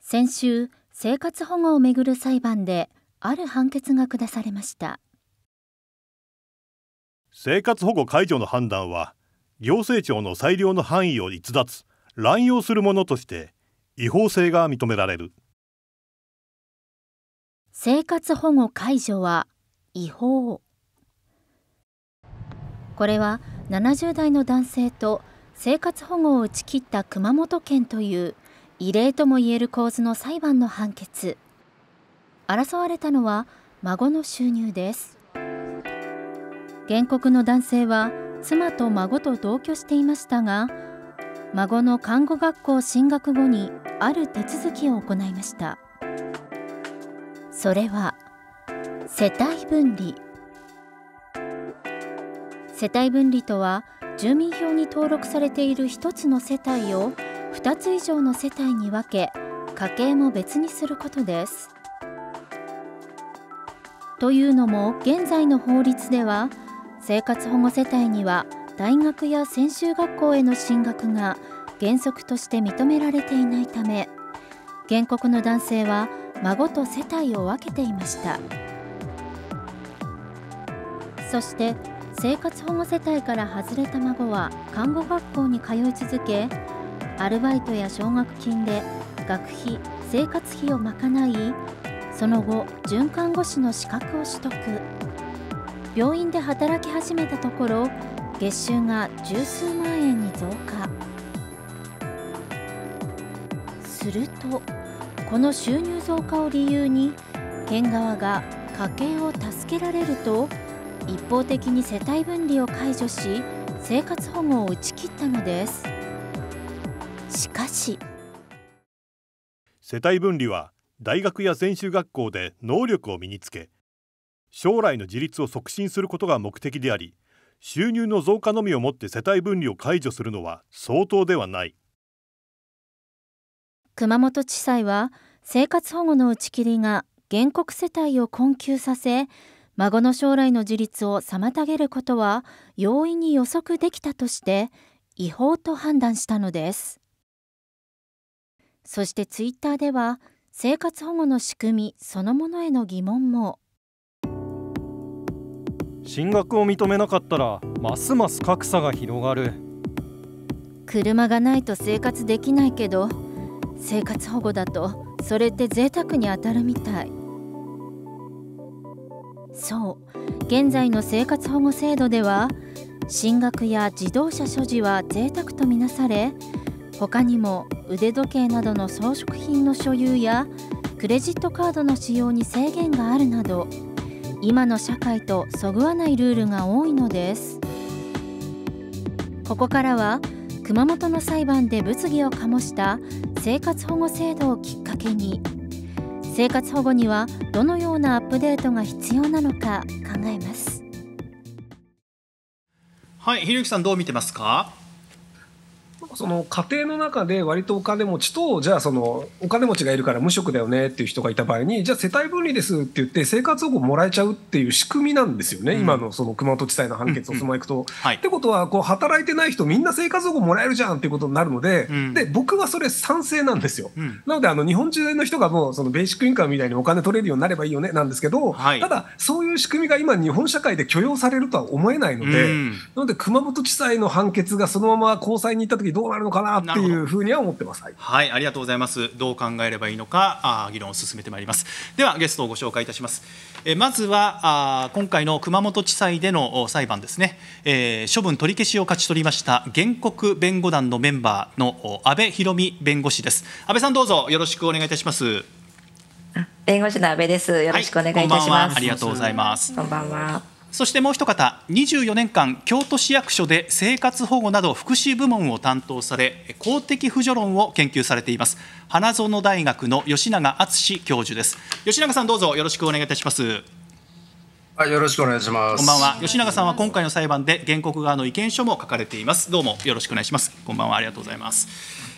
先週生活保護をめぐる裁判である判決が下されました生活保護解除の判断は行政庁の裁量の範囲を逸脱乱用するものとして違法性が認められる生活保護解除は違法これは70代の男性と生活保護を打ち切った熊本県という異例ともいえる構図の裁判の判決争われたのは孫の収入です原告の男性は妻と孫と同居していましたが孫の看護学校進学後にある手続きを行いましたそれは世帯分離世帯分離とは住民票に登録されている1つの世帯を2つ以上の世帯に分け家計も別にすることです。というのも現在の法律では生活保護世帯には大学や専修学校への進学が原則として認められていないため原告の男性は孫と世帯を分けていましたそして生活保護世帯から外れた孫は看護学校に通い続けアルバイトや奨学金で学費生活費を賄いその後准看護師の資格を取得病院で働き始めたところ月収が十数万円に増加するとこの収入増加を理由に県側が家計を助けられると一方的に世帯分離を解除し生活保護を打ち切ったのですしかし世帯分離は大学や専修学校で能力を身につけ将来の自立を促進することが目的であり収入の増加のみをもって世帯分離を解除するのは相当ではない熊本地裁は生活保護の打ち切りが原告世帯を困窮させ孫の将来の自立を妨げることは容易に予測できたとして違法と判断したのですそしてツイッターでは生活保護の仕組みそのものへの疑問も進学を認めなかったらますます格差が広がる車がないと生活できないけど生活保護だとそれって贅沢にあたるみたいそう現在の生活保護制度では進学や自動車所持は贅沢とみなされ他にも腕時計などの装飾品の所有やクレジットカードの使用に制限があるなど今の社会とそぐわないルールが多いのですここからは熊本の裁判で物議を醸した生活保護制度をきっかけに生活保護にはどのようなアップデートが必要なのか考えますはいひろゆきさんどう見てますかその家庭の中で割とお金持ちとじゃあそのお金持ちがいるから無職だよねっていう人がいた場合にじゃあ世帯分離ですって言って生活保護もらえちゃうっていう仕組みなんですよね、うん、今のその熊本地裁の判決をそのままいくと。うんうんはい、ってことはこう働いてない人みんな生活保護もらえるじゃんっていうことになるのでうん、で僕はそれ賛成なんですよ。うん、なのであの日本中の人がもうそのベーシックインカムみたいにお金取れるようになればいいよねなんですけど、はい、ただそういう仕組みが今日本社会で許容されるとは思えないので、なので熊本地裁の判決がそのまま高裁に行った時どうなるのかなっていうふうには思ってます、はい、ありがとうございますどう考えればいいのかあ議論を進めてまいりますではゲストをご紹介いたしますえまずはあ今回の熊本地裁での裁判ですね、えー、処分取り消しを勝ち取りました原告弁護団のメンバーの安倍博美弁護士です安倍さんどうぞよろしくお願いいたします弁護士の安倍ですよろしくお願いいたします、はい、んんありがとうございますこんばんはそしてもう一方、24年間、京都市役所で生活保護など福祉部門を担当され、公的扶助論を研究されています、花園大学の吉永敦教授です。吉永さん、どうぞよろしくお願いいたします。はい、よろしくお願いします。こんばんは。吉永さんは今回の裁判で原告側の意見書も書かれています。どうもよろしくお願いします。こんばんは。ありがとうございます。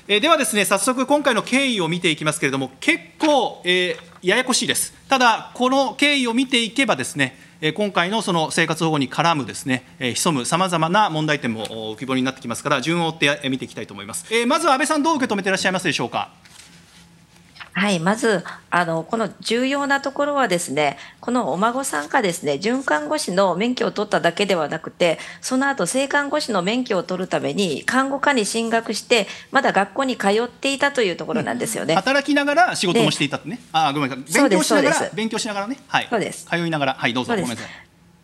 えー、ではですね、早速今回の経緯を見ていきますけれども、結構、えー、ややこしいです。ただこの経緯を見ていけばですね。今回のその生活保護に絡むですね、潜むさまざまな問題点も浮き彫りになってきますから、順を追って見ていきたいと思います。まず安倍さん、どう受け止めていらっしゃいますでしょうか。はい、まずあのこの重要なところはですねこのお孫さんがですね准看護師の免許を取っただけではなくてその後性看護師の免許を取るために看護科に進学してまだ学校に通っていたというところなんですよね、うん、働きながら仕事もしていたとねあごめんなさい勉強しながら勉強しながらねはいそうです通いながらはいどうぞごめんなさい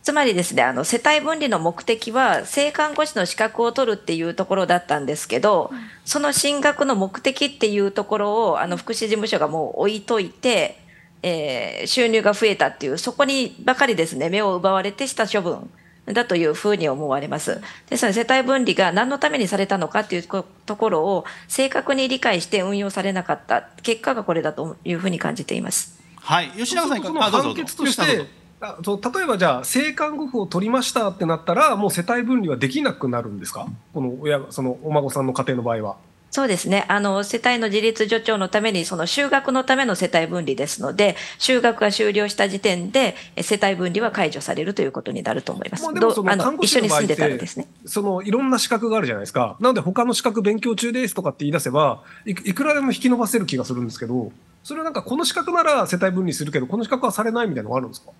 つまりですね、あの世帯分離の目的は性看護師の資格を取るっていうところだったんですけど、その進学の目的っていうところをあの福祉事務所がもう置いといて、えー、収入が増えたっていうそこにばかりですね目を奪われてした処分だというふうに思われます。ですので世帯分離が何のためにされたのかっていうところを正確に理解して運用されなかった結果がこれだというふうに感じています。はい、吉永さん、判決としてあそう例えばじゃあ性看護婦を取りましたってなったらもう世帯分離はできなくなるんですかこの親そのお孫さんの家庭の場合は。そうですね。あの、世帯の自立助長のために、その就学のための世帯分離ですので、就学が終了した時点で、世帯分離は解除されるということになると思います。まあ、でもそのに住んでたらですね、そのいろんな資格があるじゃないですか。なので、他の資格勉強中ですとかって言い出せばい、いくらでも引き伸ばせる気がするんですけど、それはなんかこの資格なら世帯分離するけど、この資格はされないみたいなのがあるんですか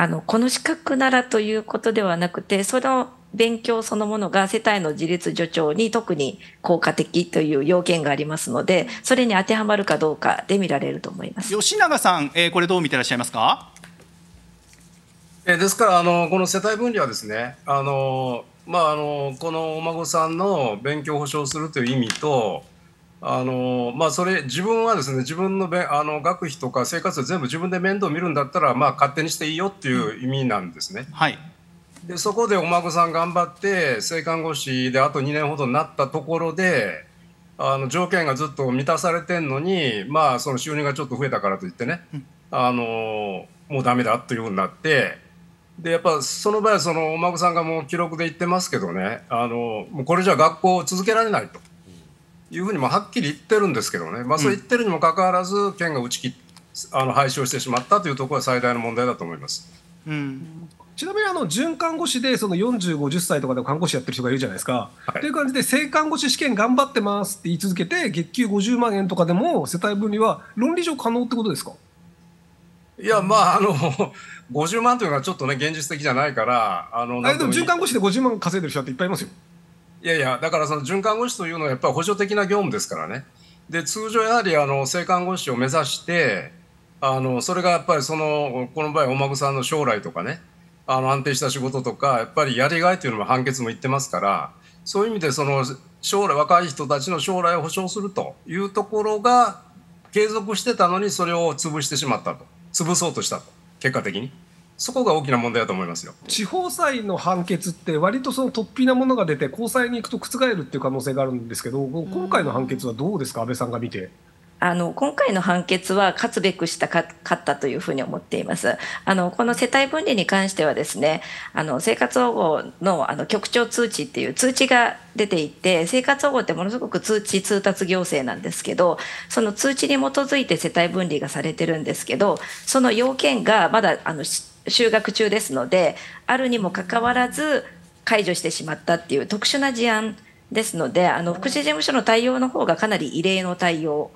あのこの資格ならということではなくてその勉強そのものが世帯の自立助長に特に効果的という要件がありますのでそれに当てはまるかどうかで見られると思います吉永さん、えー、これどう見てらっしゃいますか、えですからあのこの世帯分離はですねあの、まあ、あのこのお孫さんの勉強を保障するという意味とあのまあ、それ自分はですね自分のべあの学費とか生活を全部自分で面倒見るんだったら、まあ、勝手にしていいよっていう意味なんですね。はい、でそこでお孫さん頑張って性看護師であと2年ほどになったところであの条件がずっと満たされてんのに、まあ、その収入がちょっと増えたからといってね、うん、あのもうダメだというふうになってでやっぱその場合そのお孫さんがもう記録で言ってますけどねあのもうこれじゃ学校を続けられないと。いうふうにもはっきり言ってるんですけどね、まあ、そう言ってるにもかかわらず、県が打ち切あの廃止をしてしまったというところが最大の問題だと思います。うんちなみにあの準看護師でその40、50歳とかで看護師やってる人がいるじゃないですか。と、はい、いう感じで正看護師試験頑張ってますって言い続けて月給50万円とかでも世帯分離は論理上可能ってことですかいやまああの50万というのはちょっとね現実的じゃないからあのあでも準看護師で50万稼いでる人っていっぱいいますよ。いやいや、だからその准看護師というのはやっぱり補助的な業務ですからね。で通常やはりあの性看護師を目指してあのそれがやっぱりそのこの場合お孫さんの将来とかねあの安定した仕事とかやっぱりやりがいというのも判決も言ってますからそういう意味でその将来若い人たちの将来を保障するというところが継続してたのにそれを潰してしまったと潰そうとしたと結果的に。そこが大きな問題だと思いますよ地方裁の判決って割とその突飛なものが出て高裁に行くと覆るっていう可能性があるんですけど今回の判決はどうですか安倍さんが見て。あの今回の判決は勝つべくしたかったというふうに思っています。あのこの世帯分離に関してはですね、あの生活保護のあの局長通知っていう通知が出ていて、生活保護ってものすごく通知通達行政なんですけど、その通知に基づいて世帯分離がされてるんですけど、その要件がまだあの就学中ですので、あるにもかかわらず解除してしまったっていう特殊な事案ですので、あの福祉事務所の対応の方がかなり異例の対応。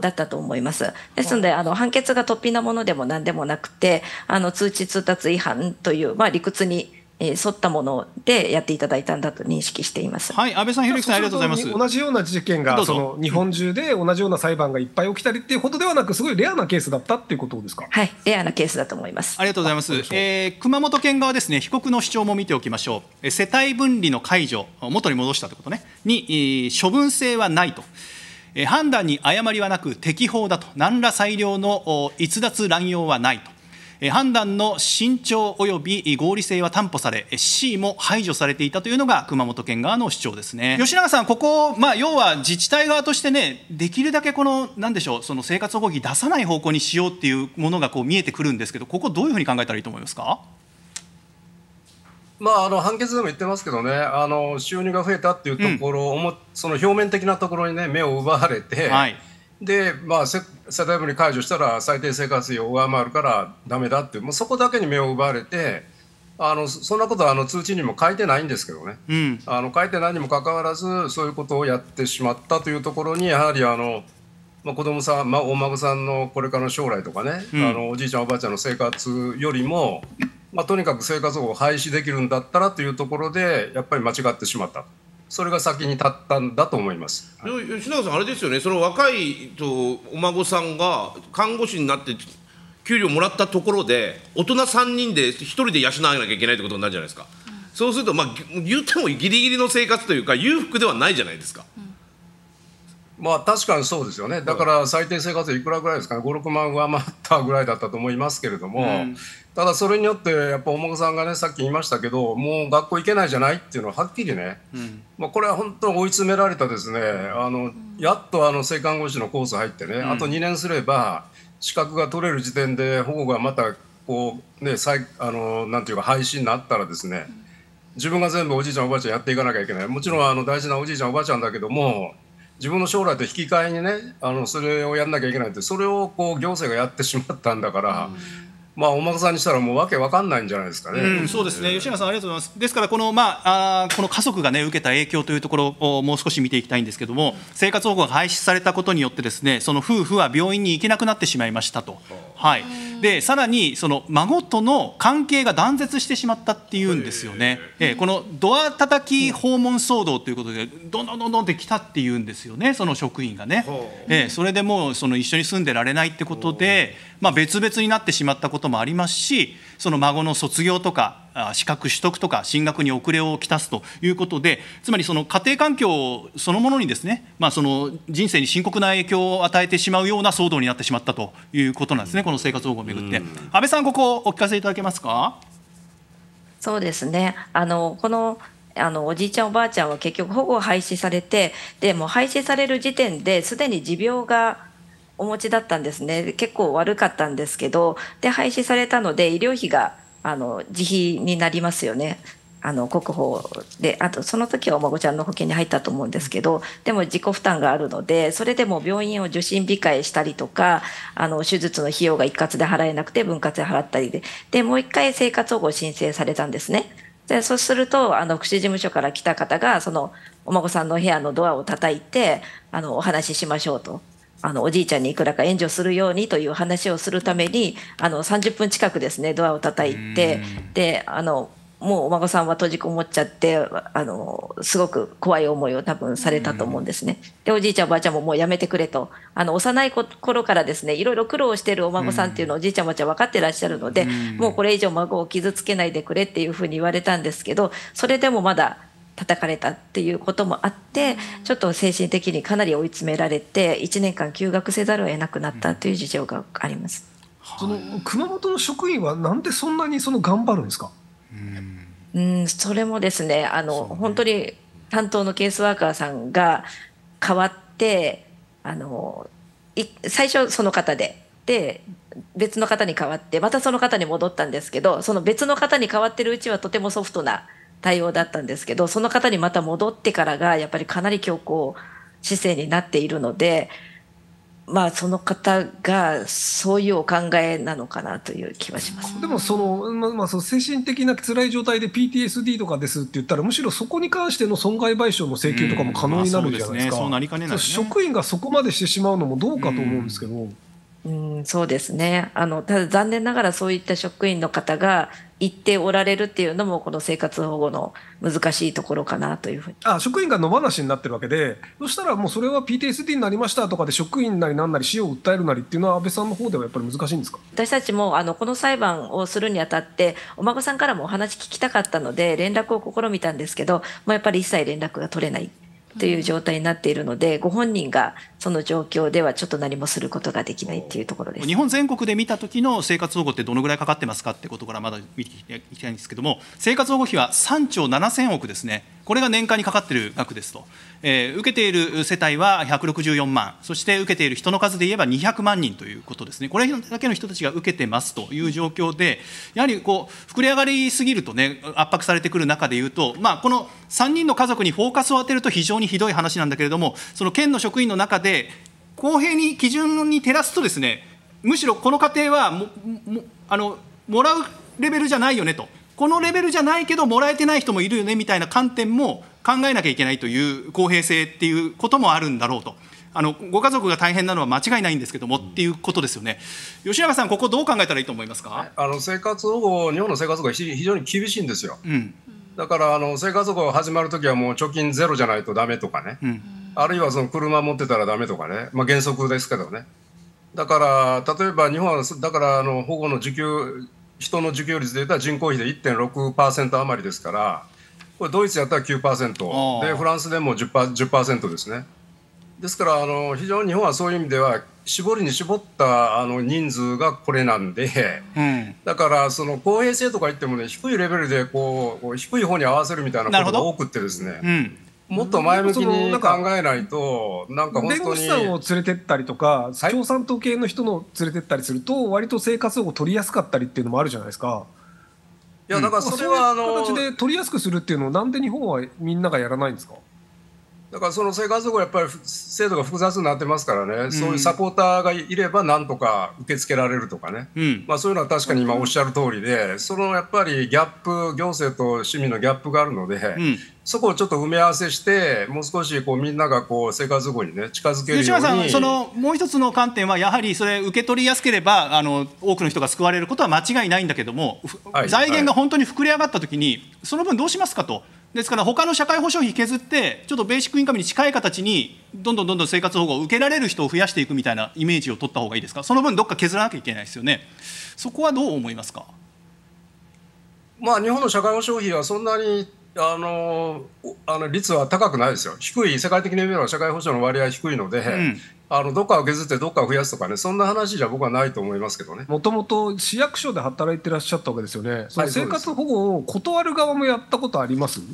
だったと思います。ですので、あの判決が突飛なものでも何でもなくて、あの通知通達違反という、まあ、理屈に沿ったものでやっていただいたんだと認識しています。はい、安倍さん、ひろゆきさん、ありがとうございます。同じような事件が、その日本中で同じような裁判がいっぱい起きたりっていうほどではなく、すごいレアなケースだったっていうことですか。はい、レアなケースだと思います。ありがとうございます。えー、熊本県側ですね、被告の主張も見ておきましょう。世帯分離の解除、元に戻したということね、に、えー、処分性はないと。判断に誤りはなく適法だと、何ら裁量の逸脱、乱用はないと。判断の慎重及び合理性は担保され、C も排除されていたというのが熊本県側の主張ですね。吉永さん、ここ、まあ、要は自治体側としてね、できるだけこの、なんでしょう、その生活保護費出さない方向にしようっていうものがこう見えてくるんですけど、ここ、どういうふうに考えたらいいと思いますか。まあ、あの判決でも言ってますけどねあの収入が増えたっていうところを、うん、その表面的なところに、ね、目を奪われて、はい、でまあ、世帯分に解除したら最低生活費を上回るからだめだってもうそこだけに目を奪われてあのそんなことはあの通知にも書いてないんですけどね、うん、あの書いてないにもかかわらずそういうことをやってしまったというところにやはりあの、まあ、子供さん、まあ、お孫さんのこれからの将来とかね、うん、あのおじいちゃんおばあちゃんの生活よりも。まあ、とにかく生活保護を廃止できるんだったらというところでやっぱり間違ってしまったそれが先に立ったんだと思います、吉永さん、あれですよね、その若いとお孫さんが看護師になって、給料もらったところで、大人3人で1人で養わなきゃいけないってことになるじゃないですか、うん、そうすると、まあ、言ってもギリギリの生活というか、裕福ではないじゃないですか。まあ確かにそうですよね、だから最低生活費いくらぐらいですかね、5、6万上回ったぐらいだったと思いますけれども、うん、ただそれによって、やっぱお孫さんがね、さっき言いましたけど、もう学校行けないじゃないっていうのははっきりね、うん、まあ、これは本当に追い詰められたですね、あのやっとあの性看護師のコース入ってね、うん、あと2年すれば、資格が取れる時点で、保護がまたこう、ね、再あのなんていうか、廃止になったらですね、自分が全部おじいちゃん、おばあちゃんやっていかなきゃいけない、もちろんあの大事なおじいちゃん、おばあちゃんだけども、自分の将来と引き換えにねあのそれをやんなきゃいけないってそれをこう行政がやってしまったんだから、まあ、お孫さんにしたらもうわけわかんないんじゃないですかね。うん、そうですね。吉永さんありがとうございます。ですからこのまああこの家族がね受けた影響というところをもう少し見ていきたいんですけども、生活保護が廃止されたことによってですね、その夫婦は病院に行けなくなってしまいましたと。はい。でさらにその孫との関係が断絶してしまったっていうんですよね、えー、このドア叩き訪問騒動ということでどんどんどんどんできたっていうんですよねその職員がね、えー、それでもうその一緒に住んでられないってことでまあ、別々になってしまったこともありますしその孫の卒業とか資格取得とか進学に遅れをきたすということでつまりその家庭環境そのものにですね、まあ、その人生に深刻な影響を与えてしまうような騒動になってしまったということなんですねこの生活保護をめぐって。安倍さんここお聞かせいただけますかそうですねあのこのあのおじいちゃんおばあちゃんは結局保護を廃止されてでも廃止される時点ですでに持病がお持ちだったんですね結構悪かったんですけどで廃止されたので医療費があの自費になりますよねあの国保であとその時はお孫ちゃんの保険に入ったと思うんですけどでも自己負担があるのでそれでも病院を受診控えしたりとかあの手術の費用が一括で払えなくて分割で払ったりででもう一回生活保護を申請されたんですね。でそうするとあの福祉事務所から来た方がそのお孫さんの部屋のドアを叩いてあのお話ししましょうとあのおじいちゃんにいくらか援助するようにという話をするためにあの30分近くですねドアを叩いてであのもうお孫さんは閉じこもっちゃってあのすごく怖い思いを多分されたと思うんですね。でおじいちゃんおばあちゃんももうやめてくれとあの幼い頃からですねいろいろ苦労してるお孫さんっていうのをおじいちゃんおばあちゃん分かってらっしゃるのでもうこれ以上孫を傷つけないでくれっていうふうに言われたんですけどそれでもまだ叩かれたっていうこともあってちょっと精神的にかなり追い詰められて1年間休学せざるを得なくなったという事情があります。その熊本の職員はなんでそんなにその頑張るんですか。うん、それもですね、あの、ね、本当に担当のケースワーカーさんが変わって、あの最初その方でで別の方に代わってまたその方に戻ったんですけどその別の方に変わってるうちはとてもソフトな対応だったんですけど、その方にまた戻ってからが、やっぱりかなり強硬姿勢になっているので、まあ、その方がそういうお考えなのかなという気はします、でもその、まあ、まあその精神的な辛い状態で PTSD とかですって言ったらむしろそこに関しての損害賠償の請求とかも可能になるじゃないですか、職員がそこまでしてしまうのもどうかと思うんですけど。うんうん、そうですねあのただ残念ながらそういった職員の方が行っておられるっていうのもこの生活保護の難しいところかなというふうにあ職員が野放しになってるわけでそしたらもうそれは PTSD になりましたとかで職員なりなんなり死を訴えるなりっていうのは安倍さんの方ではやっぱり難しいんですか私たちもあのこの裁判をするにあたってお孫さんからもお話聞きたかったので連絡を試みたんですけどもうやっぱり一切連絡が取れない。ていう状態になっているので、ご本人がその状況ではちょっと何もすることができないっていうところです日本全国で見た時の生活保護ってどのぐらいかかってますかってことからまだ見ていきたいんですけども生活保護費は3兆7000億ですね。これが年間にかかっている額ですと、えー、受けている世帯は164万、そして受けている人の数で言えば200万人ということですね、これだけの人たちが受けてますという状況で、やはりこう膨れ上がりすぎるとね、圧迫されてくる中でいうと、まあ、この3人の家族にフォーカスを当てると非常にひどい話なんだけれども、その県の職員の中で、公平に基準に照らすとですね、むしろこの家庭はももあのもらうレベルじゃないよねとこのレベルじゃないけどもらえてない人もいるよねみたいな観点も考えなきゃいけないという公平性っていうこともあるんだろうと。あのご家族が大変なのは間違いないんですけども、うん、っていうことですよね、吉永さん、ここ、どう考えたらいいと思いますかあの生活保護、日本の生活保護は非常に厳しいんですよ、うん、だからあの生活保護始まるときは、もう貯金ゼロじゃないとだめとかね、うん、あるいはその車持ってたらだめとかね、まあ、原則ですけどね、だから例えば日本は、だからあの保護の受給、人の受給率でいうと人口比で1.6%余りですからこれドイツやったら9%でフランスでも 10%, 10ですね。ですからあの非常に日本はそういう意味では絞りに絞ったあの人数がこれなんで、うん、だからその公平性とか言ってもね低いレベルでこう低い方に合わせるみたいなことが多くてですね、うん、もっと前向きに考えないと、なんか弁護士さんを連れてったりとか、はい、共産党系の人の連れてったりすると、割と生活保護取りやすかったりっていうのもあるじゃないですか。いや、だからそれは、あの、形で取りやすくするっていうのを、なんで日本はみんながやらないんですかだからその生活保護やっぱり制度が複雑になってますからね、うん、そういうサポーターがいればなんとか受け付けられるとかね、うん、まあ、そういうのは確かに今おっしゃる通りで、そのやっぱりギャップ行政と市民のギャップがあるので、うん、そこをちょっと埋め合わせして、もう少しこうみんながこう生活保護に、ね、近づけるように吉村さん、そのもう一つの観点は、やはりそれ、受け取りやすければあの、多くの人が救われることは間違いないんだけども、はい、財源が本当に膨れ上がったときに、はい、その分どうしますかと。ですから他の社会保障費削ってちょっとベーシックインカムに近い形にどんどんどんどん生活保護を受けられる人を増やしていくみたいなイメージを取った方がいいですかその分どっか削らなきゃいけないですよねそこはどう思いますかまあ日本の社会保障費はそんなにあのあの率は高くないですよ、低い、世界的に見れば社会保障の割合低いので、うん、あのどっかを削ってどっかを増やすとかね、そんな話じゃ僕はないと思いますけどねもともと市役所で働いてらっしゃったわけですよね、その生活保護を断る側もやったことあります、はい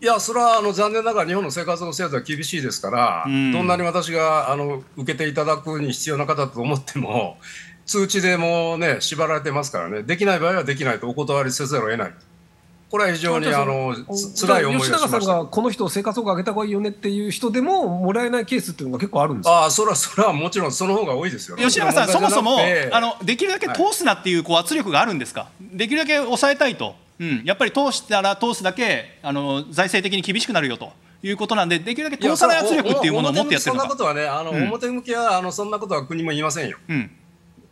いや、それはあの残念ながら日本の生活の制度は厳しいですから、うん、どんなに私があの受けていただくに必要な方だと思っても、通知でもね、縛られてますからね、できない場合はできないとお断りせざるを得ない。これは非常にあの辛い思い吉永さんがこの人生活保護上げた方がいいよねっていう人でももらえないケースっていうのが結構あるんですああそれはそれはもちろんその方が多いですよ、吉永さんそもそもあのできるだけ通すなっていうこう圧力があるんですか、はい、できるだけ抑えたいと、うん、やっぱり通したら通すだけあの財政的に厳しくなるよと。いうことなんで、できるだけ通さない圧力っていうものを持ってやってるそんなことはね、あの、うん、表向きはあのそんなことは国も言いませんよ。うん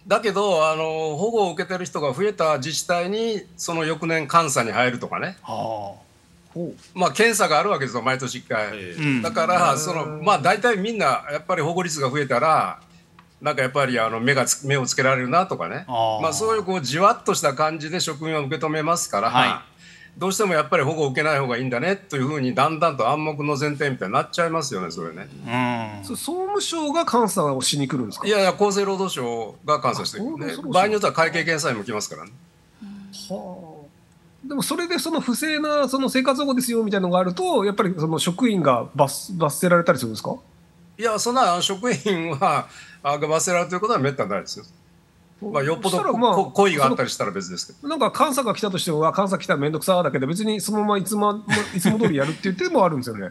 だけどあの保護を受けてる人が増えた自治体にその翌年監査に入るとかね、はあ、まあ、検査があるわけですよ毎年1回、えー、だから、その、まあ、大体みんなやっぱり保護率が増えたらなんかやっぱりあの目が目をつけられるなとかねまあ、そういうこうじわっとした感じで職員は受け止めますから。はいどうしてもやっぱり保護を受けない方がいいんだねというふうにだんだんと暗黙の前提みたいになっちゃいますよねそれね。うん、総務省が監査をしに来るんですかいやいや厚生労働省が監査してくるね、場合によっては会計検査も来ますからね。はあでもそれでその不正なその生活保護ですよみたいなのがあるとやっぱりその職員が罰罰せられたりするんですかいやそんな職員は罰せられるということはめったにないですよ。まあ、よっぽど、まあ、恋があったりしたら別ですけどなんか監査が来たとしても監査来たら面倒くさだけど別にそのままいつもいつも通りやるっていう手もあるんですよね。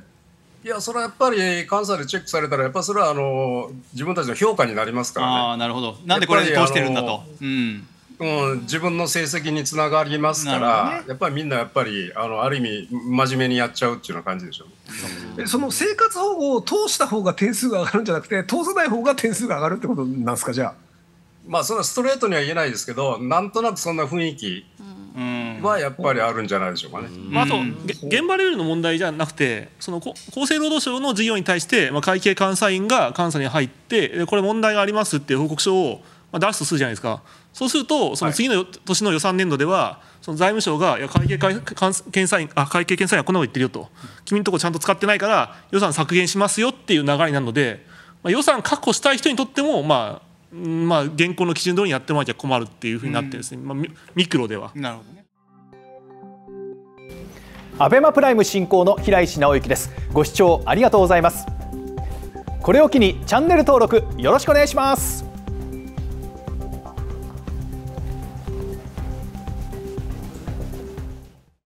いやそれはやっぱり監査でチェックされたらやっぱそれはあの自分たちの評価になりますからね。あなるほどなんでこれで通してるんだと。うん、うん、自分の成績につながりますから、ね、やっぱりみんなやっぱりあのある意味真面目にやっちゃうっていうような感じでしょう、ね、その生活保護を通した方が点数が上がるんじゃなくて通さない方が点数が上がるってことなんですかじゃあ。まあそんなストレートには言えないですけどなんとなくそんな雰囲気はやっぱりあるんじゃないでしょうかね。まあ、あと現場レベルの問題じゃなくてその厚生労働省の事業に対して、まあ、会計監査員が監査に入ってこれ問題がありますっていう報告書を出すとするじゃないですか。そうするとその次の年の予算年度ではその財務省がいや会計検査員あ会計検査員はこんなこと言ってるよと君のとこちゃんと使ってないから予算削減しますよっていう流れになるので、まあ、予算確保したい人にとってもまあまあ、現行の基準通りにやってもらわなきゃ困るっていうふうになってるんですね、うん、まあ、ミクロでは。なるほどねアベマプライム進行の平石直之ですご視聴ありがとうございますこれを機にチャンネル登録よろしくお願いします